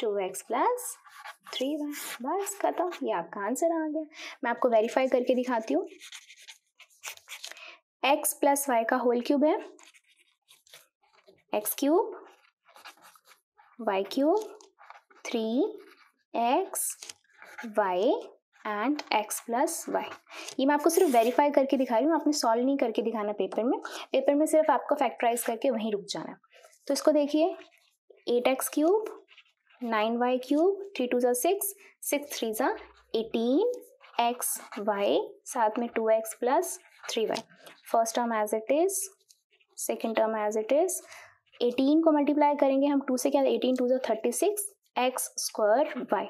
Speaker 1: two x plus three y बस खत्म ये आपका आंसर आ गया मैं आपको वेरीफाई करके दिखाती हूँ एक्स प्लस वाई का होल क्यूब है x cube y cube three x y and x plus y ये मैं आपको सिर्फ वेरीफाई करके दिखा रही हूँ आपने सॉल्व नहीं करके दिखाना पेपर में पेपर में सिर्फ आपको फैक्टराइज करके वहीं रुक जाना तो इसको देखिए eight x cube nine y cube three two ज़ा सिक्स सिक्स थ्री ज़ा एटीन एक्स वाई साथ में two x plus three y first term as it is second term as it is eighteen को मल्टीप्लाई करेंगे हम two से क्या eighteen two जो thirty six x square y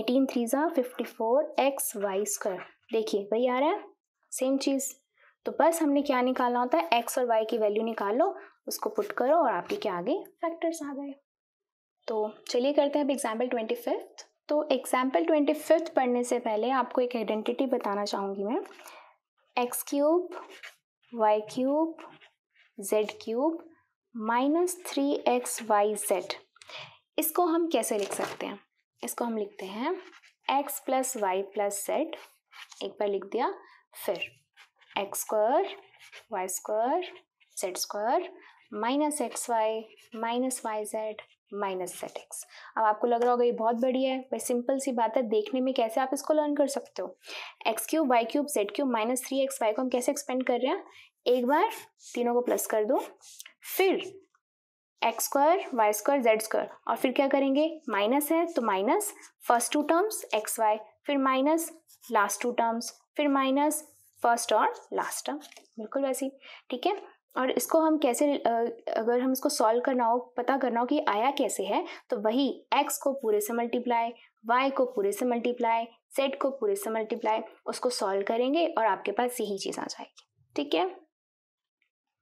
Speaker 1: eighteen three जो fifty four x y square देखिए वही आ रहा है सेम चीज़ तो बस हमने क्या निकालना होता है एक्स और वाई की वैल्यू निकालो उसको पुट करो और आपके क्या आगे फैक्टर्स आ गए तो चलिए करते हैं अब एग्जाम्पल ट्वेंटी फिफ्थ तो एग्जाम्पल ट्वेंटी फिफ्थ पढ़ने से पहले आपको एक आइडेंटिटी बताना चाहूँगी मैं x cube y cube z cube minus three x y z इसको हम कैसे लिख सकते हैं इसको हम लिखते हैं x plus y plus z एक बार लिख दिया फिर x square y square z square minus x y minus y z minus z x अब आपको लग रहा होगा ये बहुत बढ़िया है भाई सिंपल सी बात है देखने में कैसे आप इसको लर्न कर सकते हो x cube y cube z cube minus three x y को हम कैसे एक्सपेंड कर रहे हैं एक बार तीनों को प्लस कर दो फिर x square y square z square और फिर क्या करेंगे माइनस है तो minus first two terms x y फिर माइनस लास्ट टू टर्म्स फिर माइनस फर्स्ट और लास्ट टर्म बिल्कुल वैसी ठीक है और इसको हम कैसे अगर हम इसको सॉल्व करना हो पता करना हो कि आया कैसे है तो वही एक्स को पूरे से मल्टीप्लाई वाई को पूरे से मल्टीप्लाई सेट को पूरे से मल्टीप्लाई उसको सॉल्व करेंगे और आपके पास यही चीज़ आ जाएगी ठीक है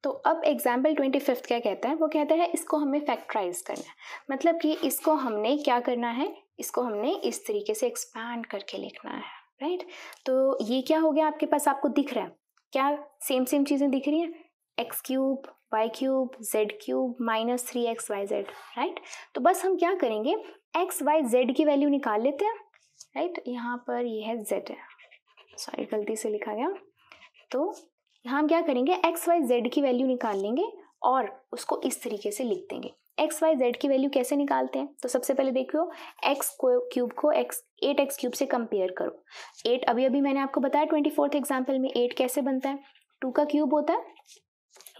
Speaker 1: तो अब एग्जाम्पल ट्वेंटी फिफ्थ क्या कहता है वो कहता है इसको हमें फैक्टराइज करना है मतलब कि इसको हमने क्या करना है इसको हमने इस तरीके से एक्सपैंड करके लिखना है राइट तो ये क्या हो गया आपके पास आपको दिख रहा है क्या सेम सेम चीज़ें दिख रही हैं x cube y cube z cube minus three x y z right तो बस हम क्या करेंगे एक्स वाई जेड की वैल्यू निकाल लेते हैं राइट right? यहाँ पर ये यह है जेड है सॉरी गलती से लिखा गया तो हम क्या करेंगे एक्स वाई जेड की वैल्यू निकाल लेंगे और उसको इस तरीके से लिख देंगे एक्स वाई जेड की वैल्यू कैसे निकालते हैं तो सबसे पहले देखो एक्स को क्यूब को एक्स एट एक्स क्यूब से कंपेयर करो एट अभी अभी मैंने आपको बताया ट्वेंटी फोर्थ एग्जाम्पल में एट कैसे बनता है टू का क्यूब होता है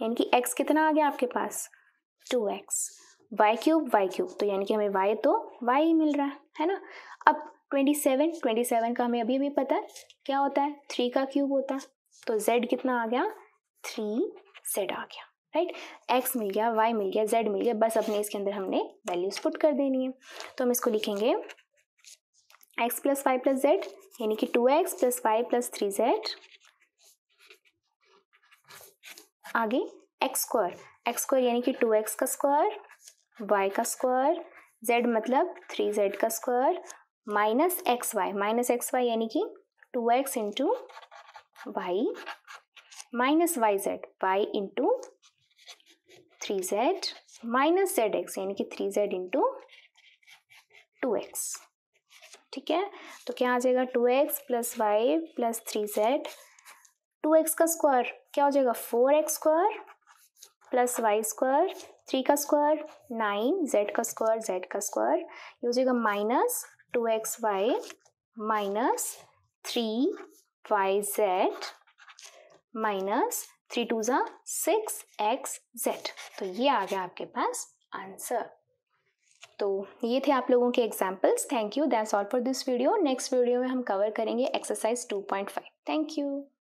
Speaker 1: यानी कि एक्स कितना आ गया आपके पास two x y cube y cube तो यानी कि हमें वाई तो वाई ही मिल रहा है है ना अब ट्वेंटी सेवन ट्वेंटी सेवन का हमें अभी अभी पता है क्या होता है थ्री का क्यूब होता है तो z कितना आ गया थ्री जेड आ गया राइट x मिल गया वाई मिल गया जेड मिल गया बस अपने इसके अंदर हमने वैल्यूज पुट कर देनी है तो हम इसको लिखेंगे x plus y plus z यानी कि two x plus y plus three z आगे एक्स स्क्वायर एक्स स्क्वायर यानी कि टू एक्स का स्क्वायर वाई का स्क्वायर जेड मतलब थ्री जेड का square minus x y minus x y यानी कि two x into y minus y z y into three z minus z x यानी कि three z into two x ठीक है तो क्या आ जाएगा two x plus y plus three z two x का स्क्वायर क्या हो जाएगा four x square plus y square three का स्क्वायर नाइन जेड का स्क्वायर जेड का स्क्वायर ये हो जाएगा minus two x y minus three z minus three two ज़ा सिक्स एक्स जेड तो ये आ गया आपके पास आंसर तो ये थे आप लोगों के examples thank you that's all for this video next video में हम कवर करेंगे एक्सरसाइज 2.5 थैंक यू